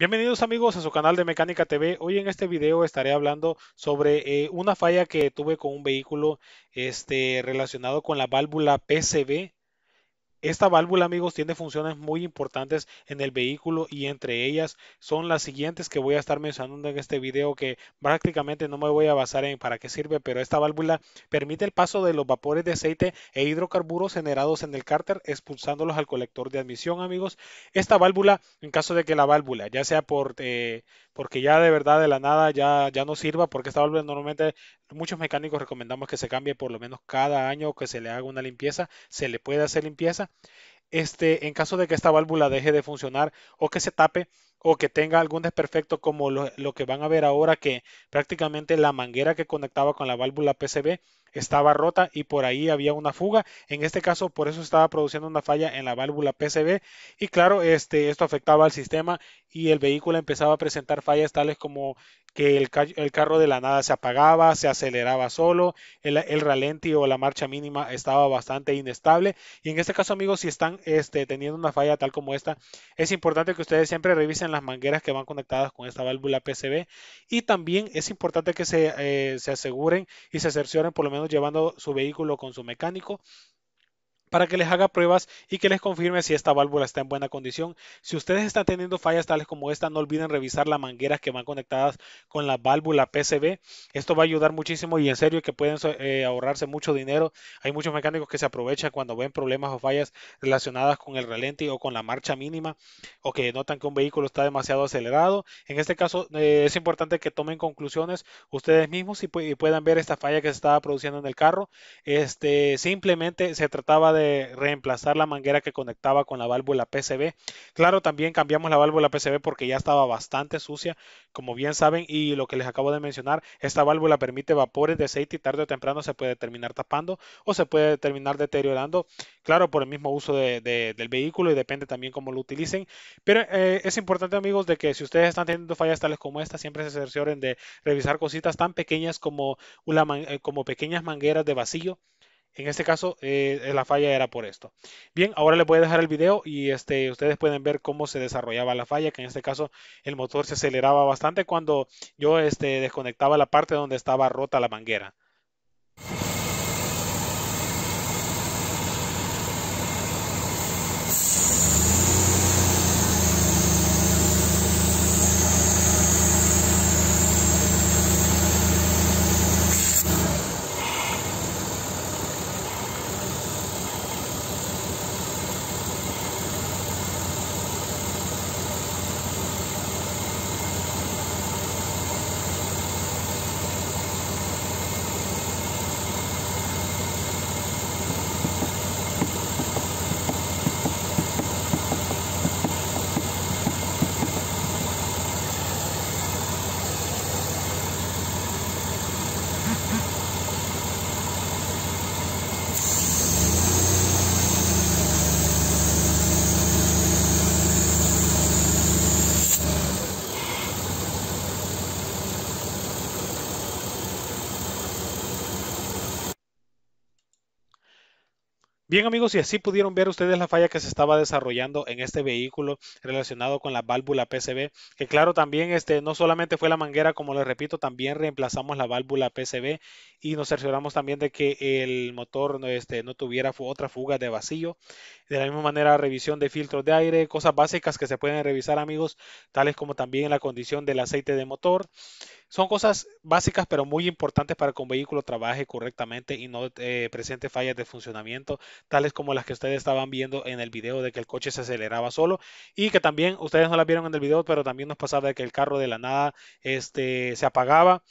Bienvenidos amigos a su canal de Mecánica TV. Hoy en este video estaré hablando sobre eh, una falla que tuve con un vehículo este, relacionado con la válvula PCB esta válvula, amigos, tiene funciones muy importantes en el vehículo y entre ellas son las siguientes que voy a estar mencionando en este video que prácticamente no me voy a basar en para qué sirve, pero esta válvula permite el paso de los vapores de aceite e hidrocarburos generados en el cárter expulsándolos al colector de admisión, amigos. Esta válvula, en caso de que la válvula, ya sea por eh, porque ya de verdad de la nada ya, ya no sirva, porque esta válvula normalmente muchos mecánicos recomendamos que se cambie por lo menos cada año que se le haga una limpieza, se le puede hacer limpieza. Este, en caso de que esta válvula deje de funcionar o que se tape o que tenga algún desperfecto como lo, que van a ver ahora que prácticamente la manguera que conectaba con la válvula PCB estaba rota y por ahí había una fuga. En este caso, por eso estaba produciendo una falla en la válvula PCB. Y claro, este, esto afectaba al sistema y el vehículo empezaba a presentar fallas tales como que el, carro de la nada se apagaba, se aceleraba solo, el, el, ralenti o la marcha mínima estaba bastante inestable. Y en este caso, amigos, si están este, teniendo una falla tal como esta, es importante que ustedes siempre revisen las mangueras que van conectadas con esta válvula PCB. Y también es importante que se, eh, se aseguren y se cercioren, por lo menos llevando su vehículo con su mecánico para que les haga pruebas y que les confirme si esta válvula está en buena condición. Si ustedes están teniendo fallas tales como esta, no olviden revisar las mangueras que van conectadas con la válvula PCB. Esto va a ayudar muchísimo y en serio que pueden eh, ahorrarse mucho dinero. Hay muchos mecánicos que se aprovechan cuando ven problemas o fallas relacionadas con el relente o con la marcha mínima o que notan que un vehículo está demasiado acelerado. En este caso eh, es importante que tomen conclusiones ustedes mismos y, y puedan ver esta falla que se estaba produciendo en el carro. Este simplemente se trataba de reemplazar la manguera que conectaba con la válvula PCB. Claro, también cambiamos la válvula PCB porque ya estaba bastante sucia, como bien saben, y lo que les acabo de mencionar, esta válvula permite vapores de aceite y tarde o temprano se puede terminar tapando o se puede terminar deteriorando, claro, por el mismo uso del vehículo y depende también cómo lo utilicen. Pero eh, es importante, amigos, de que si ustedes están teniendo fallas tales como esta, siempre se cercioren de revisar cositas tan pequeñas como, eh, como pequeñas mangueras de vacío en este caso, eh, eh, la falla era por esto. Bien, ahora les voy a dejar el video y este, ustedes pueden ver cómo se desarrollaba la falla, que en este caso el motor se aceleraba bastante cuando yo este, desconectaba la parte donde estaba rota la manguera. Bien amigos, y así pudieron ver ustedes la falla que se estaba desarrollando en este vehículo relacionado con la válvula PCB, que claro también este, no solamente fue la manguera, como les repito, también reemplazamos la válvula PCB y nos cercioramos también de que el motor no, este, no tuviera otra fuga de vacío. De la misma manera, revisión de filtros de aire, cosas básicas que se pueden revisar amigos, tales como también la condición del aceite de motor. Son cosas básicas pero muy importantes para que un vehículo trabaje correctamente y no eh, presente fallas de funcionamiento, tales como las que ustedes estaban viendo en el video de que el coche se aceleraba solo y que también ustedes no las vieron en el video, pero también nos pasaba de que el carro de la nada este, se apagaba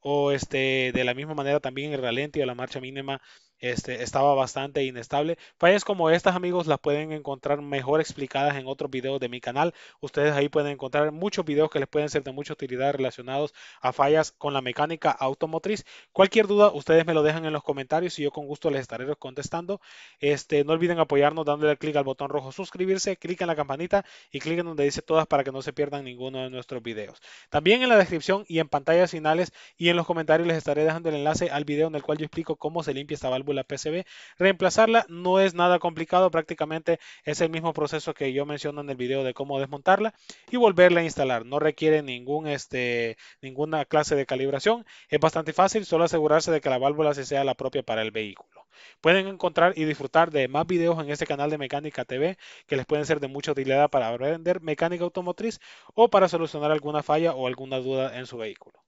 o este, de la misma manera también el ralentí o la marcha mínima este, estaba bastante inestable. Fallas como estas, amigos, las pueden encontrar mejor explicadas en otros videos de mi canal. Ustedes ahí pueden encontrar muchos videos que les pueden ser de mucha utilidad relacionados a fallas con la mecánica automotriz. Cualquier duda, ustedes me lo dejan en los comentarios y yo con gusto les estaré contestando. Este, no olviden apoyarnos dándole clic al botón rojo suscribirse, clic en la campanita y clic en donde dice todas para que no se pierdan ninguno de nuestros videos. También en la descripción y en pantallas finales y en los comentarios les estaré dejando el enlace al video en el cual yo explico cómo se limpia esta válvula PCB. Reemplazarla no es nada complicado, prácticamente es el mismo proceso que yo menciono en el video de cómo desmontarla y volverla a instalar. No requiere ningún, este, ninguna clase de calibración, es bastante fácil, solo asegurarse de que la válvula se sea la propia para el vehículo. Pueden encontrar y disfrutar de más videos en este canal de Mecánica TV que les pueden ser de mucha utilidad para aprender mecánica automotriz o para solucionar alguna falla o alguna duda en su vehículo.